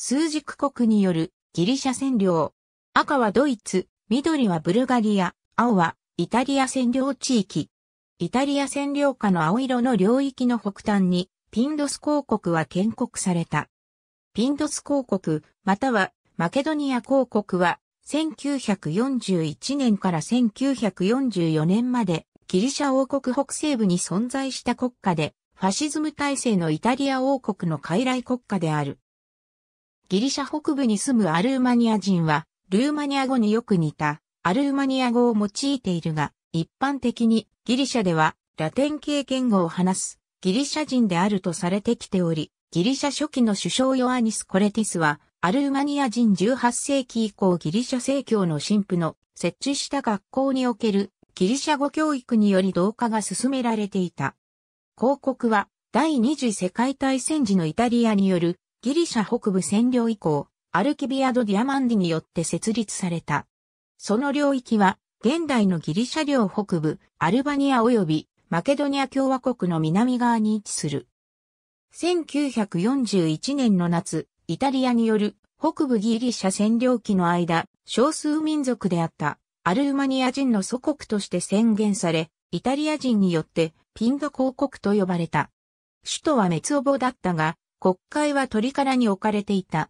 数軸国によるギリシャ占領。赤はドイツ、緑はブルガリア、青はイタリア占領地域。イタリア占領下の青色の領域の北端にピンドス公国は建国された。ピンドス公国、またはマケドニア公国は1941年から1944年までギリシャ王国北西部に存在した国家でファシズム体制のイタリア王国の傀儡国家である。ギリシャ北部に住むアルーマニア人は、ルーマニア語によく似た、アルーマニア語を用いているが、一般的にギリシャでは、ラテン系言語を話す、ギリシャ人であるとされてきており、ギリシャ初期の首相ヨアニス・コレティスは、アルーマニア人18世紀以降ギリシャ正教の神父の設置した学校におけるギリシャ語教育により同化が進められていた。広告は第二次世界大戦時のイタリアによるギリシャ北部占領以降、アルキビアド・ディアマンディによって設立された。その領域は、現代のギリシャ領北部、アルバニア及びマケドニア共和国の南側に位置する。1941年の夏、イタリアによる北部ギリシャ占領期の間、少数民族であったアルーマニア人の祖国として宣言され、イタリア人によってピンド公国と呼ばれた。首都はメツオボだったが、国会は鳥からに置かれていた。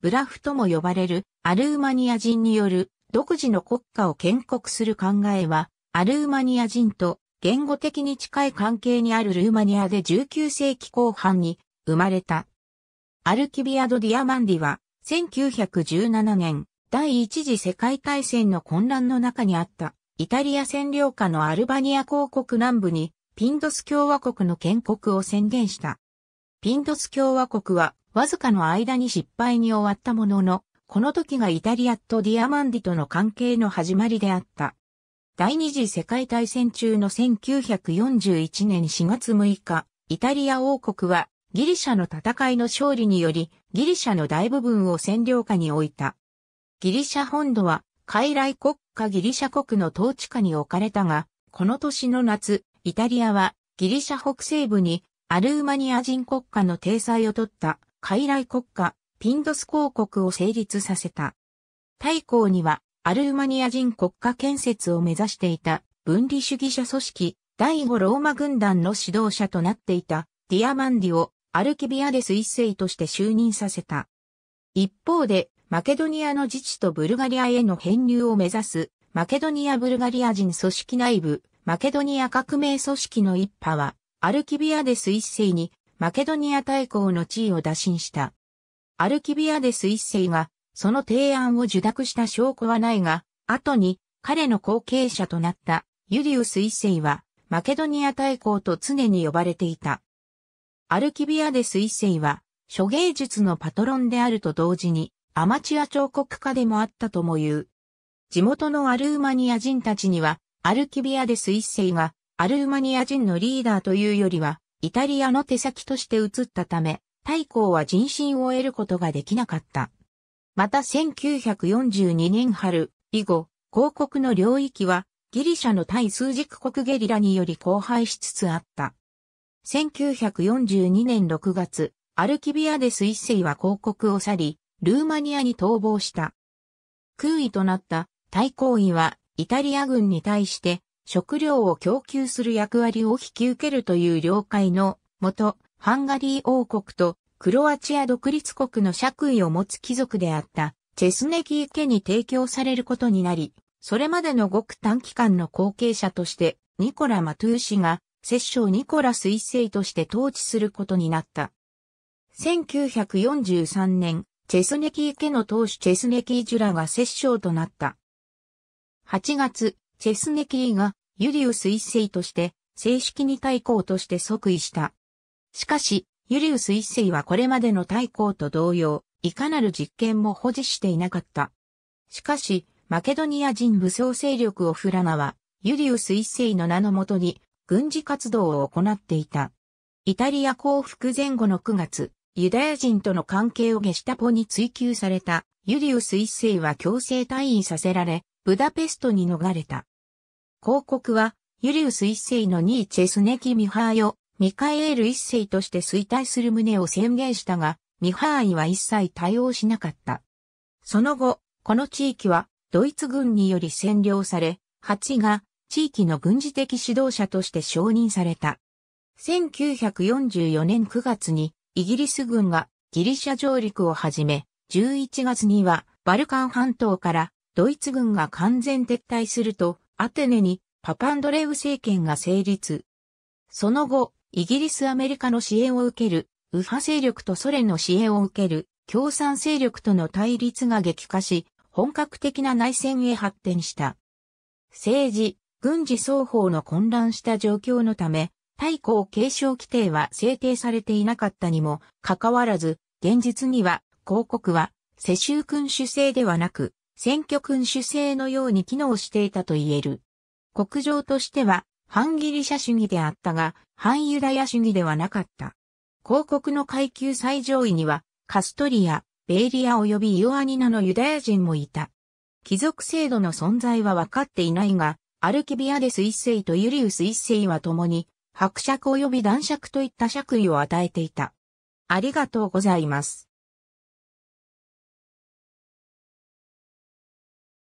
ブラフとも呼ばれるアルーマニア人による独自の国家を建国する考えは、アルーマニア人と言語的に近い関係にあるルーマニアで19世紀後半に生まれた。アルキビアド・ディアマンディは1917年第一次世界大戦の混乱の中にあったイタリア占領下のアルバニア公国南部にピンドス共和国の建国を宣言した。ピンドス共和国はわずかの間に失敗に終わったものの、この時がイタリアとディアマンディとの関係の始まりであった。第二次世界大戦中の1941年4月6日、イタリア王国はギリシャの戦いの勝利によりギリシャの大部分を占領下に置いた。ギリシャ本土は傀儡国家ギリシャ国の統治下に置かれたが、この年の夏、イタリアはギリシャ北西部にアルーマニア人国家の体裁を取った、傀儡国家、ピンドス公国を成立させた。大公には、アルーマニア人国家建設を目指していた、分離主義者組織、第五ローマ軍団の指導者となっていた、ディアマンディを、アルキビアデス一世として就任させた。一方で、マケドニアの自治とブルガリアへの編入を目指す、マケドニア・ブルガリア人組織内部、マケドニア革命組織の一派は、アルキビアデス一世にマケドニア大公の地位を打診した。アルキビアデス一世がその提案を受諾した証拠はないが、後に彼の後継者となったユリウス一世はマケドニア大公と常に呼ばれていた。アルキビアデス一世は諸芸術のパトロンであると同時にアマチュア彫刻家でもあったとも言う。地元のアルーマニア人たちには、アルキビアデス一世がアルーマニア人のリーダーというよりは、イタリアの手先として移ったため、大公は人心を得ることができなかった。また1942年春、以後、広告の領域は、ギリシャの対数軸国ゲリラにより荒廃しつつあった。1942年6月、アルキビアデス一世は広告を去り、ルーマニアに逃亡した。空位となった大公位は、イタリア軍に対して、食料を供給する役割を引き受けるという了解のもと、ハンガリー王国とクロアチア独立国の爵位を持つ貴族であったチェスネギー家に提供されることになり、それまでのごく短期間の後継者としてニコラ・マトゥー氏が摂政ニコラ彗星として統治することになった。1943年、チェスネキー家の当主チェスネキージュラが摂政となった。8月、チェスネキーがユリウス一世として正式に対抗として即位した。しかし、ユリウス一世はこれまでの対抗と同様、いかなる実権も保持していなかった。しかし、マケドニア人武装勢力オフラナは、ユリウス一世の名のもとに、軍事活動を行っていた。イタリア降伏前後の9月、ユダヤ人との関係をゲシタポに追求されたユリウス一世は強制退位させられ、ブダペストに逃れた。広告は、ユリウス一世のニーチェスネキ・ミハーヨ、ミカエール一世として衰退する旨を宣言したが、ミハーイは一切対応しなかった。その後、この地域はドイツ軍により占領され、8が地域の軍事的指導者として承認された。1944年9月にイギリス軍がギリシャ上陸をはじめ、11月にはバルカン半島からドイツ軍が完全撤退すると、アテネにパパンドレウ政権が成立。その後、イギリスアメリカの支援を受ける、右派勢力とソ連の支援を受ける、共産勢力との対立が激化し、本格的な内戦へ発展した。政治、軍事双方の混乱した状況のため、対抗継承規定は制定されていなかったにもかかわらず、現実には、広告は世襲君主制ではなく、選挙君主制のように機能していたと言える。国情としては、反ギリシャ主義であったが、反ユダヤ主義ではなかった。広告の階級最上位には、カストリア、ベイリア及びイオアニナのユダヤ人もいた。貴族制度の存在は分かっていないが、アルキビアデス一世とユリウス一世は共に、伯爵及び男爵といった爵位を与えていた。ありがとうございます。